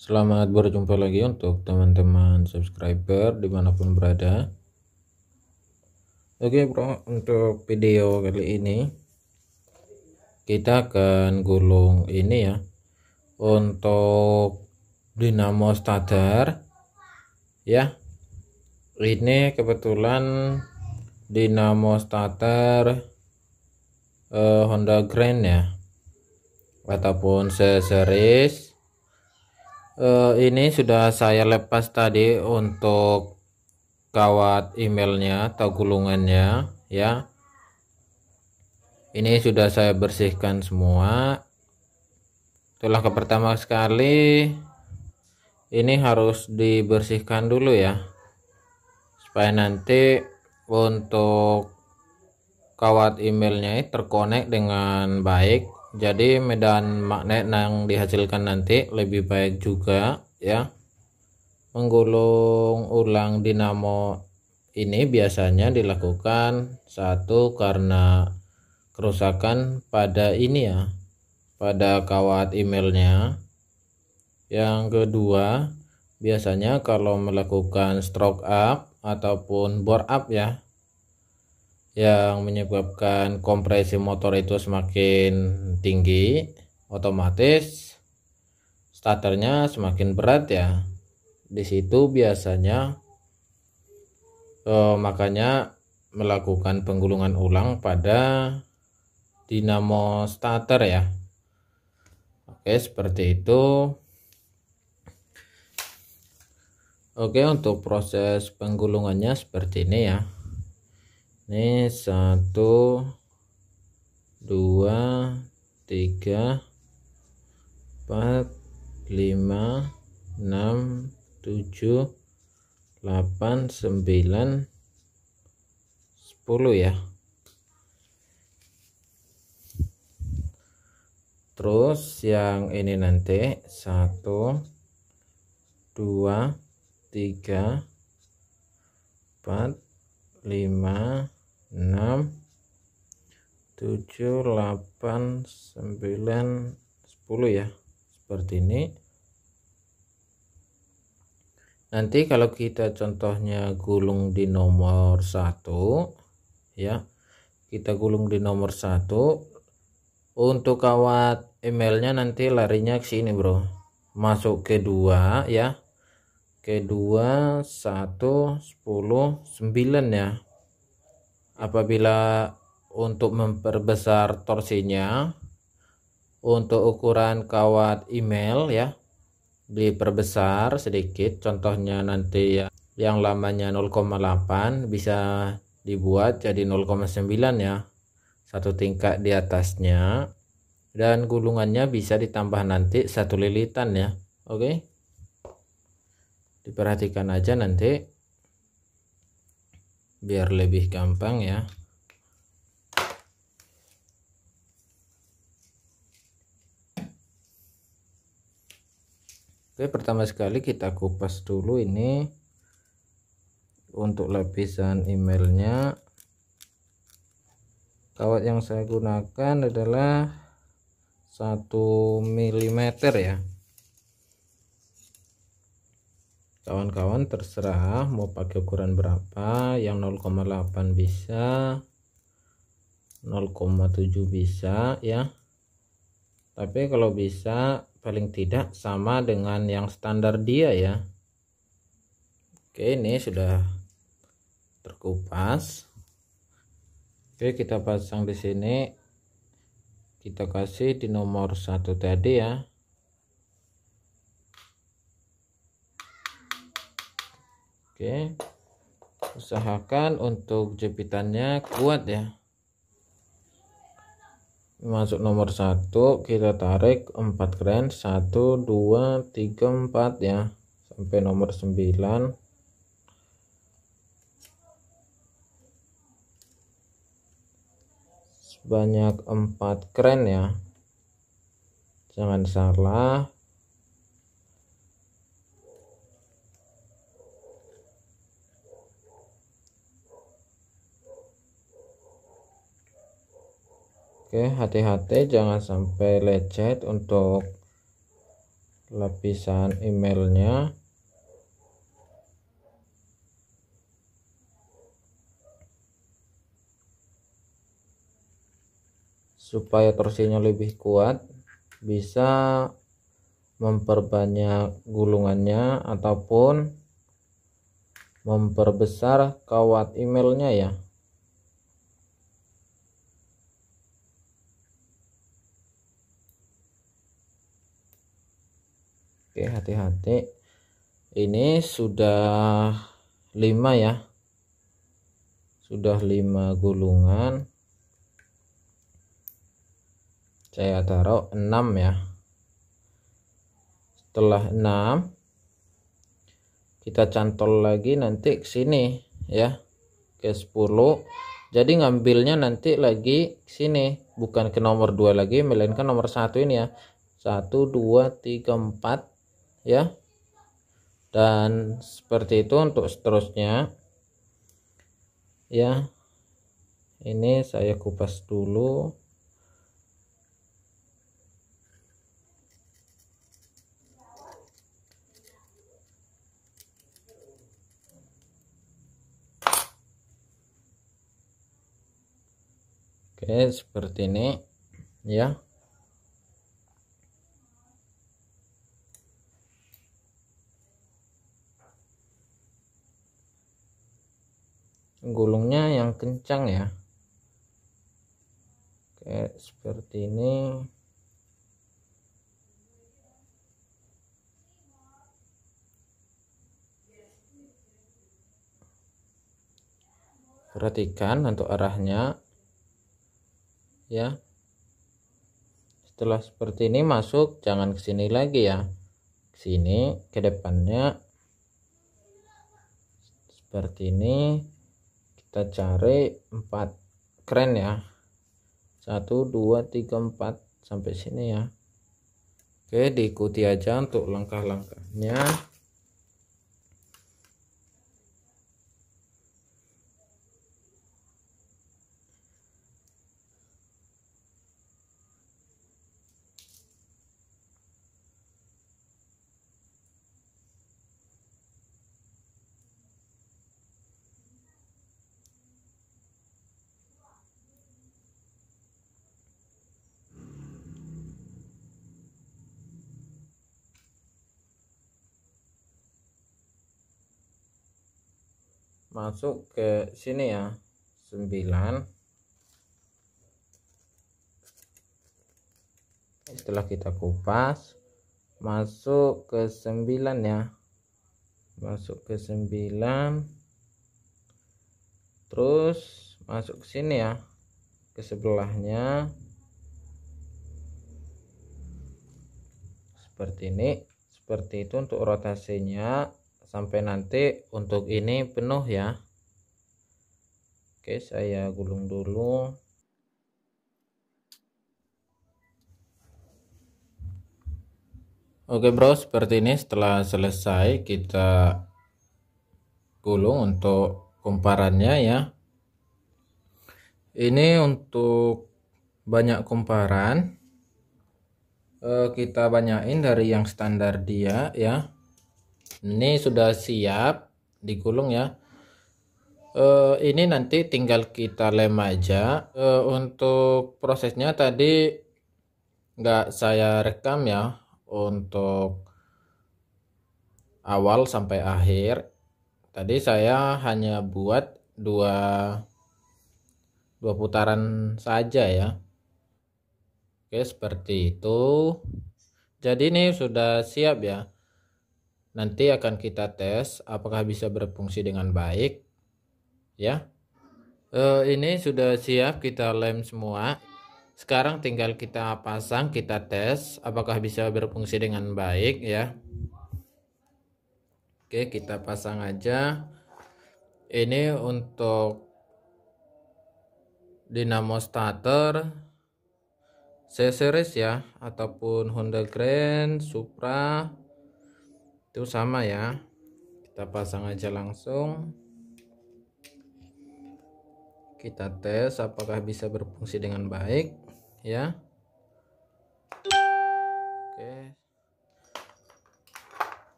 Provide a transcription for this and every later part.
Selamat berjumpa lagi untuk teman-teman subscriber dimanapun berada Oke bro untuk video kali ini Kita akan gulung ini ya Untuk dinamo starter Ya Ini kebetulan dinamo starter eh, Honda Grand ya Ataupun series uh, ini sudah saya lepas tadi untuk kawat emailnya atau gulungannya ya ini sudah saya bersihkan semua itulah ke pertama sekali ini harus dibersihkan dulu ya supaya nanti untuk kawat emailnya terkonek dengan baik jadi medan magnet yang dihasilkan nanti lebih baik juga ya menggulung ulang dinamo ini biasanya dilakukan satu karena kerusakan pada ini ya pada kawat emailnya yang kedua biasanya kalau melakukan stroke up ataupun bore up ya yang menyebabkan kompresi motor itu semakin tinggi otomatis starternya semakin berat ya di situ biasanya eh, makanya melakukan penggulungan ulang pada dinamo starter ya oke seperti itu oke untuk proses penggulungannya seperti ini ya ini satu dua tiga empat lima enam tujuh delapan sembilan sepuluh ya terus yang ini nanti satu dua tiga empat lima 6 7 8 9 10 ya seperti ini nanti kalau kita contohnya gulung di nomor 1 ya kita gulung di nomor 1 untuk kawat emailnya nanti larinya ke sini bro masuk ke 2 ya ke 2 satu sepuluh sembilan ya apabila untuk memperbesar torsinya untuk ukuran kawat email ya diperbesar sedikit contohnya nanti ya yang lamanya 0,8 bisa dibuat jadi 0,9 ya satu tingkat di atasnya dan gulungannya bisa ditambah nanti satu lilitan ya oke okay? diperhatikan aja nanti biar lebih gampang ya Oke pertama sekali kita kupas dulu ini untuk lapisan emailnya kawat yang saya gunakan adalah 1 mm ya kawan-kawan terserah mau pakai ukuran berapa yang 0,8 bisa 0,7 bisa ya tapi kalau bisa paling tidak sama dengan yang standar dia ya oke ini sudah terkupas oke kita pasang di sini kita kasih di nomor satu tadi ya Oke. Okay. Usahakan untuk jepitannya kuat ya. Masuk nomor satu kita tarik 4 keren 1 2 3 4 ya sampai nomor 9. Sebanyak 4 keren ya. Jangan salah Oke, hati-hati jangan sampai lecet untuk lapisan emailnya. Supaya torsinya lebih kuat, bisa memperbanyak gulungannya ataupun memperbesar kawat emailnya ya. Oke, hati-hati. Ini sudah 5 ya. Sudah 5 gulungan. Saya taruh 6 ya. Setelah 6 kita cantol lagi nanti ke sini ya. Ke 10. Jadi ngambilnya nanti lagi ke sini, bukan ke nomor 2 lagi melainkan nomor 1 ini ya. 1 2 3 4 ya dan seperti itu untuk seterusnya ya ini saya kupas dulu Oke, seperti ini ya. gulungnya yang kencang ya kayak seperti ini perhatikan untuk arahnya ya setelah seperti ini masuk jangan ke sini lagi ya ke sini ke depannya seperti ini kita cari 4 keren ya 1 2 3 4 sampai sini ya Oke diikuti aja untuk langkah-langkahnya masuk ke sini ya 9 setelah kita kupas masuk ke 9 ya masuk ke 9 terus masuk ke sini ya ke sebelahnya seperti ini seperti itu untuk rotasinya sampai nanti untuk ini penuh ya oke saya gulung dulu oke bro seperti ini setelah selesai kita gulung untuk kumparannya ya ini untuk banyak kumparan eh, kita banyakin dari yang standar dia ya ini sudah siap digulung ya uh, ini nanti tinggal kita lem aja uh, untuk prosesnya tadi nggak saya rekam ya untuk awal sampai akhir tadi saya hanya buat dua dua putaran saja ya oke seperti itu jadi ini sudah siap ya Nanti akan kita tes apakah bisa berfungsi dengan baik. Ya. E, ini sudah siap kita lem semua. Sekarang tinggal kita pasang, kita tes apakah bisa berfungsi dengan baik ya. Oke, kita pasang aja. Ini untuk dinamo starter C series ya ataupun Honda Grand, Supra itu sama ya kita pasang aja langsung kita tes apakah bisa berfungsi dengan baik ya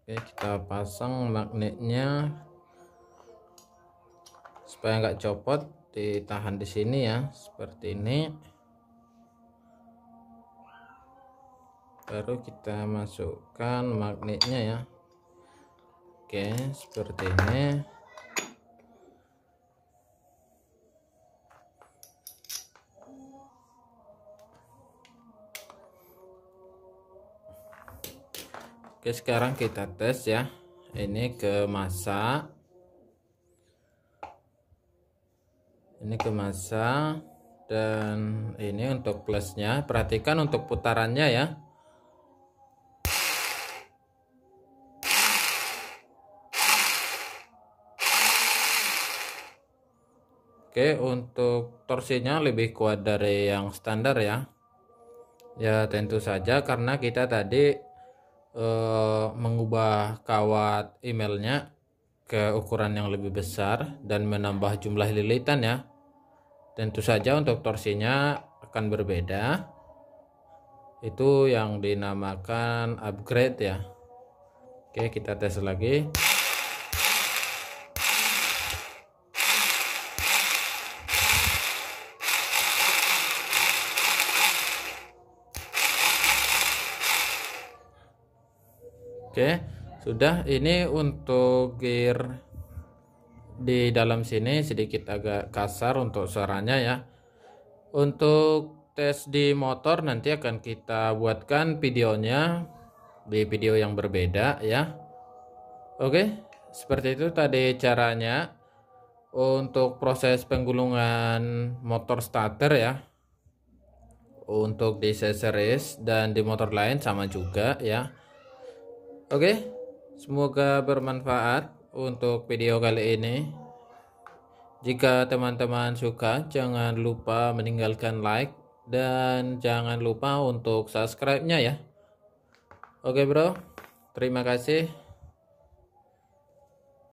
oke kita pasang magnetnya supaya nggak copot ditahan di sini ya seperti ini baru kita masukkan magnetnya ya oke seperti ini oke sekarang kita tes ya ini ke masa ini ke masa dan ini untuk plusnya perhatikan untuk putarannya ya Oke untuk torsinya lebih kuat dari yang standar ya ya tentu saja karena kita tadi eh, mengubah kawat emailnya ke ukuran yang lebih besar dan menambah jumlah lilitan ya tentu saja untuk torsinya akan berbeda itu yang dinamakan upgrade ya oke kita tes lagi Oke, sudah ini untuk gear di dalam sini sedikit agak kasar untuk suaranya ya. Untuk tes di motor nanti akan kita buatkan videonya di video yang berbeda ya. Oke, seperti itu tadi caranya untuk proses penggulungan motor starter ya. Untuk di series dan di motor lain sama juga ya Oke, semoga bermanfaat untuk video kali ini. Jika teman-teman suka, jangan lupa meninggalkan like dan jangan lupa untuk subscribe-nya ya. Oke, Bro. Terima kasih.